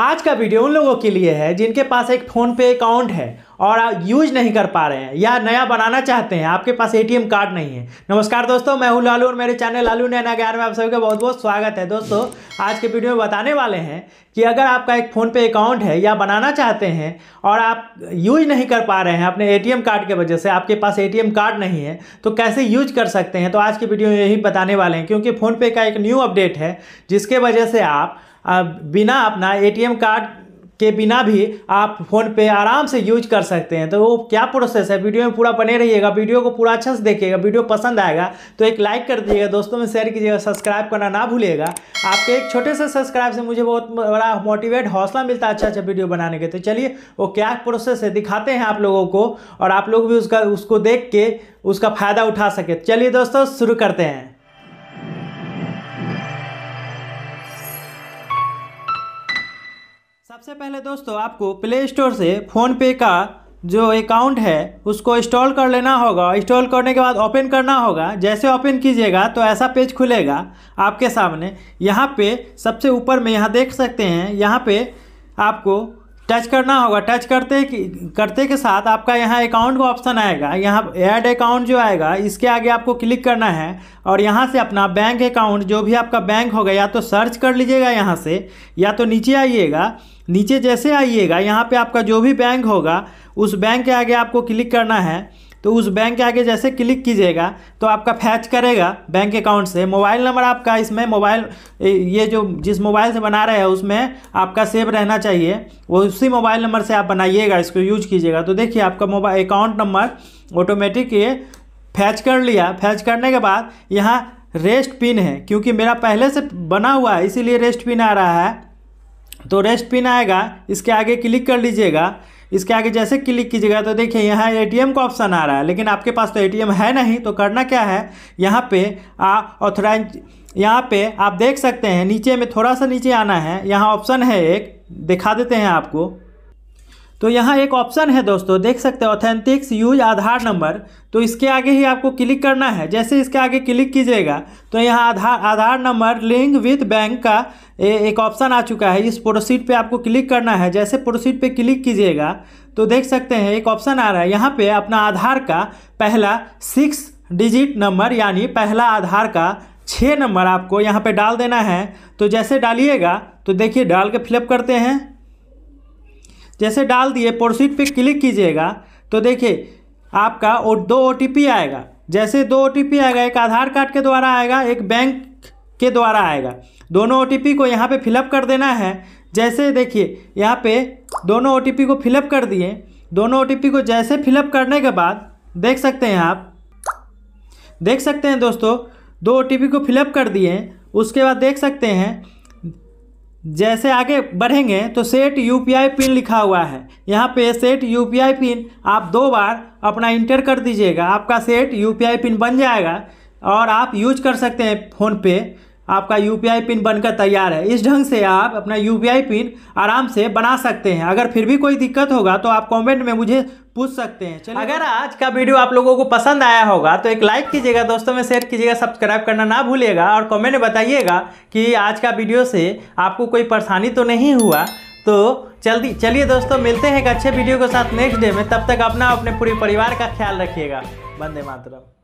आज का वीडियो उन लोगों के लिए है जिनके पास एक फ़ोनपे अकाउंट है और आप यूज नहीं कर पा रहे हैं या नया बनाना चाहते हैं आपके पास एटीएम कार्ड नहीं है नमस्कार दोस्तों मैं हूँ लालू और मेरे चैनल लालू नैना ग्यार में आप सभी का बहुत बहुत स्वागत है दोस्तों आज के वीडियो में बताने वाले हैं कि अगर आपका एक फ़ोन पे अकाउंट है या बनाना चाहते हैं और आप यूज नहीं कर पा रहे हैं अपने ए कार्ड की वजह से आपके पास ए कार्ड नहीं है तो कैसे यूज कर सकते हैं तो आज की वीडियो में यही बताने वाले हैं क्योंकि फ़ोनपे का एक न्यू अपडेट है जिसके वजह से आप बिना अपना एटीएम कार्ड के बिना भी आप फ़ोन पे आराम से यूज कर सकते हैं तो वो क्या प्रोसेस है वीडियो में पूरा बने रहिएगा वीडियो को पूरा अच्छे से देखिएगा वीडियो पसंद आएगा तो एक लाइक कर दीजिएगा दोस्तों में शेयर कीजिएगा सब्सक्राइब करना ना भूलिएगा आपके एक छोटे से सब्सक्राइब से मुझे बहुत बड़ा मोटिवेट हौसला मिलता है अच्छा अच्छा वीडियो बनाने के तो चलिए वो क्या प्रोसेस है दिखाते हैं आप लोगों को और आप लोग भी उसका उसको देख के उसका फ़ायदा उठा सके चलिए दोस्तों शुरू करते हैं सबसे पहले दोस्तों आपको प्ले स्टोर से फ़ोनपे का जो अकाउंट है उसको इंस्टॉल कर लेना होगा इंस्टॉल करने के बाद ओपन करना होगा जैसे ओपन कीजिएगा तो ऐसा पेज खुलेगा आपके सामने यहाँ पे सबसे ऊपर में यहाँ देख सकते हैं यहाँ पे आपको टच करना होगा टच करते करते के साथ आपका यहाँ अकाउंट का ऑप्शन आएगा यहाँ ऐड अकाउंट जो आएगा इसके आगे आपको क्लिक करना है और यहाँ से अपना बैंक अकाउंट जो भी आपका बैंक होगा या तो सर्च कर लीजिएगा यहाँ से या तो नीचे आइएगा नीचे जैसे आइएगा यहाँ पे आपका जो भी बैंक होगा उस बैंक के आगे आपको क्लिक करना है तो उस बैंक के आगे जैसे क्लिक कीजिएगा तो आपका फैच करेगा बैंक अकाउंट से मोबाइल नंबर आपका इसमें मोबाइल ये जो जिस मोबाइल से बना रहे हैं उसमें आपका सेव रहना चाहिए वो उसी मोबाइल नंबर से आप बनाइएगा इसको यूज कीजिएगा तो देखिए आपका मोबाइल अकाउंट नंबर ऑटोमेटिक ये फैच कर लिया फैच करने के बाद यहाँ रेस्ट पिन है क्योंकि मेरा पहले से बना हुआ है इसीलिए रेस्ट पिन आ रहा है तो रेस्ट पिन आएगा इसके आगे क्लिक कर लीजिएगा इसके आगे जैसे क्लिक कीजिएगा तो देखिए यहाँ एटीएम का ऑप्शन आ रहा है लेकिन आपके पास तो एटीएम है नहीं तो करना क्या है यहाँ पे ऑथोराइज यहाँ पे आप देख सकते हैं नीचे में थोड़ा सा नीचे आना है यहाँ ऑप्शन है एक दिखा देते हैं आपको तो यहाँ एक ऑप्शन है दोस्तों देख सकते हैं ऑथेंटिक्स यूज आधार नंबर तो इसके आगे ही आपको क्लिक करना है जैसे इसके आगे क्लिक कीजिएगा तो यहाँ Aadhaar Aadhaar number link with bank का ए, एक ऑप्शन आ चुका है इस प्रोसीड पे आपको क्लिक करना है जैसे प्रोसीड पे क्लिक कीजिएगा तो देख सकते हैं एक ऑप्शन आ रहा है यहाँ पर अपना आधार का पहला सिक्स डिजिट नंबर यानी पहला आधार का छः नंबर आपको यहाँ पर डाल देना है तो जैसे डालिएगा तो देखिए डाल के फिलअप करते हैं जैसे डाल दिए प्रोसीड पे क्लिक कीजिएगा तो देखिए आपका ओ दो ओ आएगा जैसे दो ओ आएगा एक आधार कार्ड के द्वारा आएगा एक बैंक के द्वारा आएगा दोनों ओ को यहाँ पे फिलअप कर देना है जैसे देखिए यहाँ पे दोनों ओ को फिलअप कर दिए दोनों ओ को जैसे फिलअप करने के बाद देख सकते हैं आप देख सकते हैं दोस्तों दो ओ को फिलअप कर दिए उसके बाद देख सकते हैं जैसे आगे बढ़ेंगे तो सेट यू पिन लिखा हुआ है यहाँ पे सेट यू पिन आप दो बार अपना इंटर कर दीजिएगा आपका सेट यू पिन बन जाएगा और आप यूज कर सकते हैं फ़ोन पे आपका यू पिन बनकर तैयार है इस ढंग से आप अपना यू पिन आराम से बना सकते हैं अगर फिर भी कोई दिक्कत होगा तो आप कमेंट में मुझे पूछ सकते हैं अगर आज का वीडियो आप लोगों को पसंद आया होगा तो एक लाइक कीजिएगा दोस्तों में शेयर कीजिएगा सब्सक्राइब करना ना भूलिएगा और कमेंट बताइएगा कि आज का वीडियो से आपको कोई परेशानी तो नहीं हुआ तो जल्दी चलिए दोस्तों मिलते हैं एक अच्छे वीडियो के साथ नेक्स्ट डे में तब तक अपना अपने पूरे परिवार का ख्याल रखिएगा वंदे मातरम